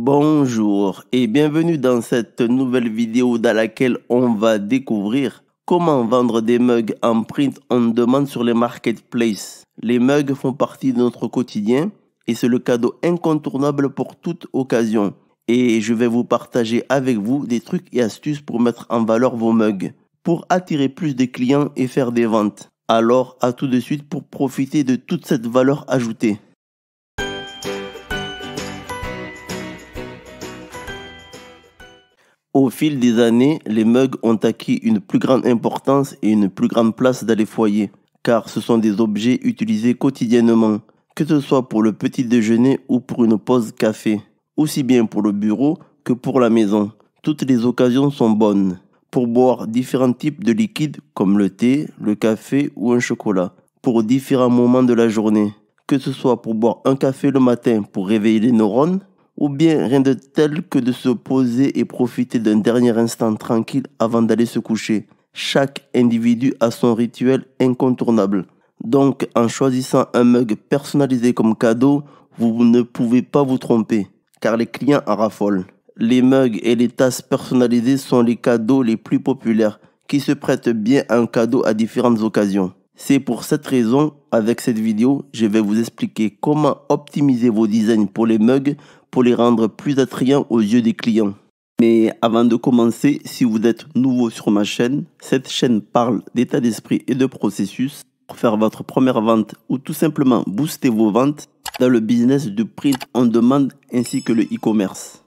Bonjour et bienvenue dans cette nouvelle vidéo dans laquelle on va découvrir comment vendre des mugs en print en demande sur les marketplaces. Les mugs font partie de notre quotidien et c'est le cadeau incontournable pour toute occasion. Et je vais vous partager avec vous des trucs et astuces pour mettre en valeur vos mugs, pour attirer plus de clients et faire des ventes. Alors à tout de suite pour profiter de toute cette valeur ajoutée. Au fil des années, les mugs ont acquis une plus grande importance et une plus grande place dans les foyers, car ce sont des objets utilisés quotidiennement, que ce soit pour le petit déjeuner ou pour une pause café, aussi bien pour le bureau que pour la maison. Toutes les occasions sont bonnes pour boire différents types de liquides comme le thé, le café ou un chocolat, pour différents moments de la journée, que ce soit pour boire un café le matin pour réveiller les neurones, ou bien rien de tel que de se poser et profiter d'un dernier instant tranquille avant d'aller se coucher. Chaque individu a son rituel incontournable. Donc en choisissant un mug personnalisé comme cadeau, vous ne pouvez pas vous tromper, car les clients en raffolent. Les mugs et les tasses personnalisées sont les cadeaux les plus populaires, qui se prêtent bien à un cadeau à différentes occasions. C'est pour cette raison, avec cette vidéo, je vais vous expliquer comment optimiser vos designs pour les mugs pour les rendre plus attrayants aux yeux des clients. Mais avant de commencer, si vous êtes nouveau sur ma chaîne, cette chaîne parle d'état d'esprit et de processus pour faire votre première vente ou tout simplement booster vos ventes dans le business du print en demande ainsi que le e-commerce.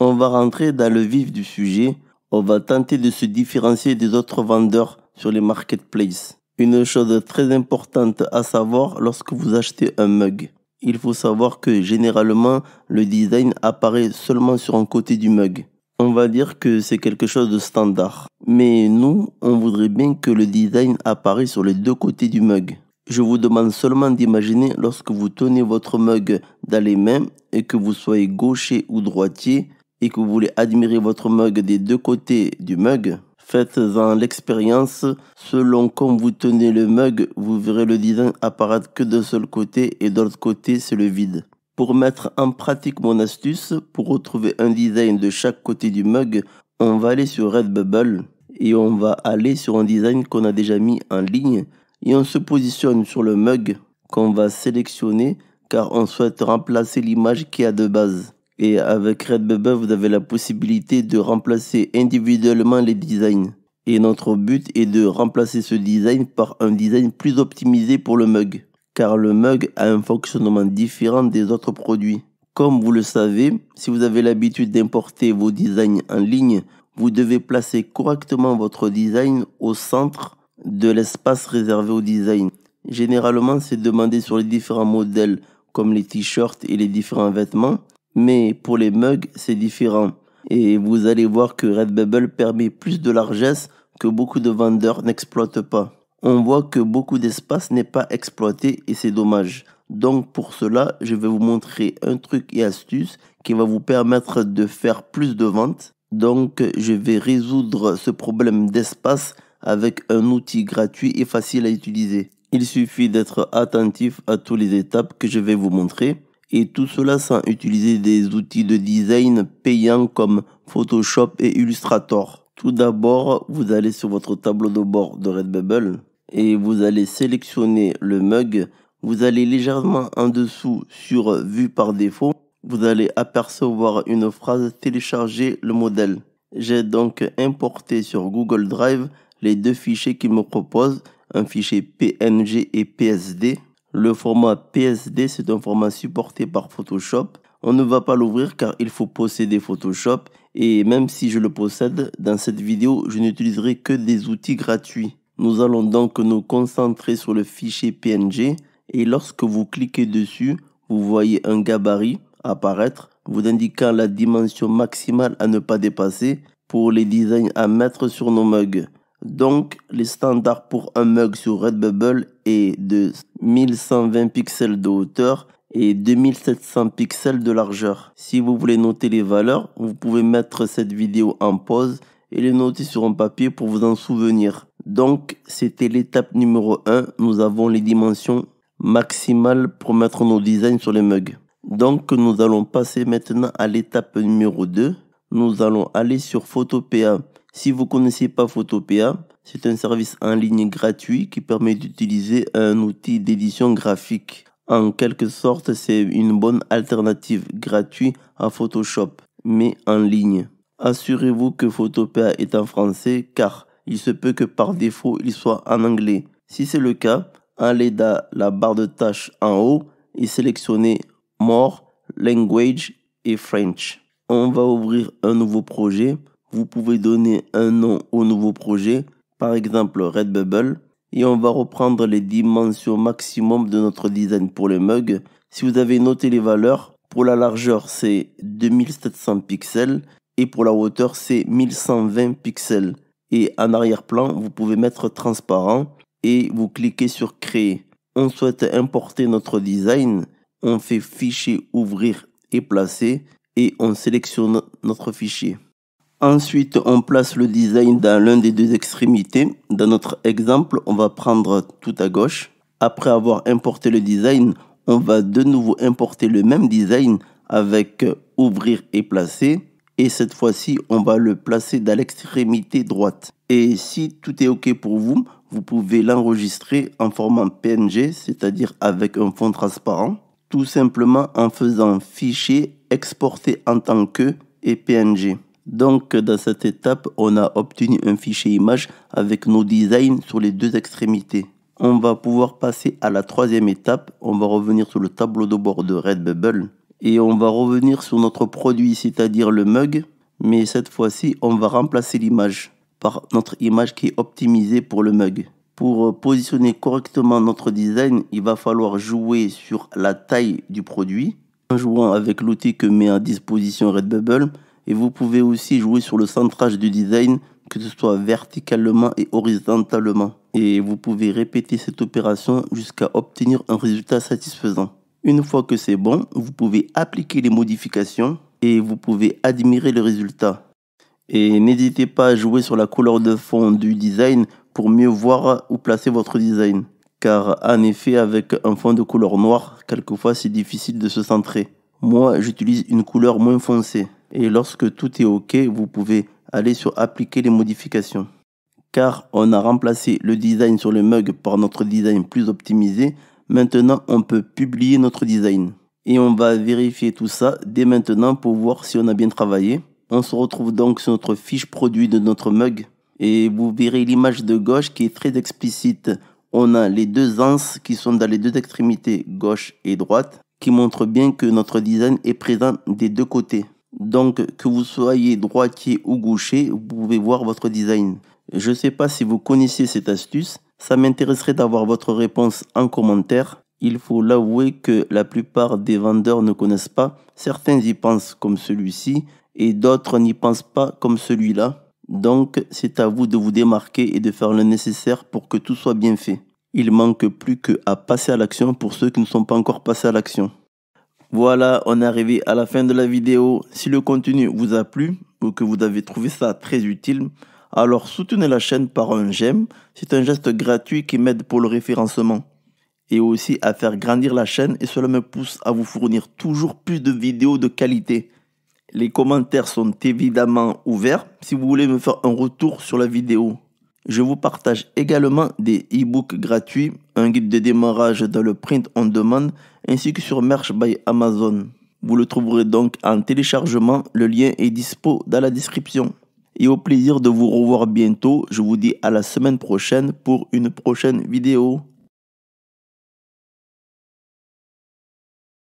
On va rentrer dans le vif du sujet. On va tenter de se différencier des autres vendeurs sur les marketplaces. Une chose très importante à savoir lorsque vous achetez un mug. Il faut savoir que généralement, le design apparaît seulement sur un côté du mug. On va dire que c'est quelque chose de standard. Mais nous, on voudrait bien que le design apparaisse sur les deux côtés du mug. Je vous demande seulement d'imaginer lorsque vous tenez votre mug dans les mains et que vous soyez gaucher ou droitier et que vous voulez admirer votre mug des deux côtés du mug, Faites-en l'expérience. Selon comme vous tenez le mug, vous verrez le design apparaître que d'un seul côté et de l'autre côté, c'est le vide. Pour mettre en pratique mon astuce, pour retrouver un design de chaque côté du mug, on va aller sur Redbubble et on va aller sur un design qu'on a déjà mis en ligne et on se positionne sur le mug qu'on va sélectionner car on souhaite remplacer l'image qui a de base. Et avec Redbubble, vous avez la possibilité de remplacer individuellement les designs. Et notre but est de remplacer ce design par un design plus optimisé pour le mug. Car le mug a un fonctionnement différent des autres produits. Comme vous le savez, si vous avez l'habitude d'importer vos designs en ligne, vous devez placer correctement votre design au centre de l'espace réservé au design. Généralement, c'est demandé sur les différents modèles comme les t-shirts et les différents vêtements, mais pour les mugs, c'est différent. Et vous allez voir que Redbubble permet plus de largesse que beaucoup de vendeurs n'exploitent pas. On voit que beaucoup d'espace n'est pas exploité et c'est dommage. Donc pour cela, je vais vous montrer un truc et astuce qui va vous permettre de faire plus de ventes. Donc je vais résoudre ce problème d'espace avec un outil gratuit et facile à utiliser. Il suffit d'être attentif à toutes les étapes que je vais vous montrer et tout cela sans utiliser des outils de design payants comme Photoshop et Illustrator. Tout d'abord, vous allez sur votre tableau de bord de Redbubble et vous allez sélectionner le mug. Vous allez légèrement en dessous sur Vue par défaut. Vous allez apercevoir une phrase Télécharger le modèle. J'ai donc importé sur Google Drive les deux fichiers qui me proposent, un fichier PNG et PSD. Le format PSD, c'est un format supporté par Photoshop. On ne va pas l'ouvrir car il faut posséder Photoshop. Et même si je le possède, dans cette vidéo, je n'utiliserai que des outils gratuits. Nous allons donc nous concentrer sur le fichier PNG. Et lorsque vous cliquez dessus, vous voyez un gabarit apparaître vous indiquant la dimension maximale à ne pas dépasser pour les designs à mettre sur nos mugs. Donc, les standards pour un mug sur Redbubble est de 1120 pixels de hauteur et 2700 pixels de largeur. Si vous voulez noter les valeurs, vous pouvez mettre cette vidéo en pause et les noter sur un papier pour vous en souvenir. Donc, c'était l'étape numéro 1. Nous avons les dimensions maximales pour mettre nos designs sur les mugs. Donc, nous allons passer maintenant à l'étape numéro 2. Nous allons aller sur Photopea. Si vous ne connaissez pas Photopea, c'est un service en ligne gratuit qui permet d'utiliser un outil d'édition graphique. En quelque sorte, c'est une bonne alternative gratuite à Photoshop, mais en ligne. Assurez-vous que Photopea est en français car il se peut que par défaut il soit en anglais. Si c'est le cas, allez dans la barre de tâches en haut et sélectionnez More, Language et French. On va ouvrir un nouveau projet vous pouvez donner un nom au nouveau projet, par exemple Redbubble, et on va reprendre les dimensions maximum de notre design pour les mugs. Si vous avez noté les valeurs, pour la largeur c'est 2700 pixels et pour la hauteur c'est 1120 pixels. Et en arrière-plan, vous pouvez mettre transparent et vous cliquez sur créer. On souhaite importer notre design, on fait fichier ouvrir et placer et on sélectionne notre fichier. Ensuite, on place le design dans l'un des deux extrémités. Dans notre exemple, on va prendre tout à gauche. Après avoir importé le design, on va de nouveau importer le même design avec ouvrir et placer. Et cette fois-ci, on va le placer dans l'extrémité droite. Et si tout est OK pour vous, vous pouvez l'enregistrer en format PNG, c'est-à-dire avec un fond transparent, tout simplement en faisant fichier, exporter en tant que et PNG. Donc dans cette étape, on a obtenu un fichier image avec nos designs sur les deux extrémités. On va pouvoir passer à la troisième étape. On va revenir sur le tableau de bord de Redbubble. Et on va revenir sur notre produit, c'est-à-dire le mug. Mais cette fois-ci, on va remplacer l'image par notre image qui est optimisée pour le mug. Pour positionner correctement notre design, il va falloir jouer sur la taille du produit. En jouant avec l'outil que met à disposition Redbubble, et vous pouvez aussi jouer sur le centrage du design, que ce soit verticalement et horizontalement. Et vous pouvez répéter cette opération jusqu'à obtenir un résultat satisfaisant. Une fois que c'est bon, vous pouvez appliquer les modifications et vous pouvez admirer le résultat. Et n'hésitez pas à jouer sur la couleur de fond du design pour mieux voir où placer votre design. Car en effet, avec un fond de couleur noire, quelquefois c'est difficile de se centrer. Moi, j'utilise une couleur moins foncée et lorsque tout est OK, vous pouvez aller sur appliquer les modifications. Car on a remplacé le design sur le mug par notre design plus optimisé, maintenant on peut publier notre design. Et on va vérifier tout ça dès maintenant pour voir si on a bien travaillé. On se retrouve donc sur notre fiche produit de notre mug. Et vous verrez l'image de gauche qui est très explicite. On a les deux anses qui sont dans les deux extrémités, gauche et droite, qui montrent bien que notre design est présent des deux côtés. Donc, que vous soyez droitier ou gaucher, vous pouvez voir votre design. Je ne sais pas si vous connaissez cette astuce. Ça m'intéresserait d'avoir votre réponse en commentaire. Il faut l'avouer que la plupart des vendeurs ne connaissent pas. Certains y pensent comme celui-ci et d'autres n'y pensent pas comme celui-là. Donc, c'est à vous de vous démarquer et de faire le nécessaire pour que tout soit bien fait. Il manque plus qu'à passer à l'action pour ceux qui ne sont pas encore passés à l'action. Voilà, on est arrivé à la fin de la vidéo. Si le contenu vous a plu ou que vous avez trouvé ça très utile, alors soutenez la chaîne par un j'aime. C'est un geste gratuit qui m'aide pour le référencement et aussi à faire grandir la chaîne et cela me pousse à vous fournir toujours plus de vidéos de qualité. Les commentaires sont évidemment ouverts si vous voulez me faire un retour sur la vidéo. Je vous partage également des e-books gratuits, un guide de démarrage dans le print on demand ainsi que sur Merch by Amazon. Vous le trouverez donc en téléchargement, le lien est dispo dans la description. Et au plaisir de vous revoir bientôt, je vous dis à la semaine prochaine pour une prochaine vidéo.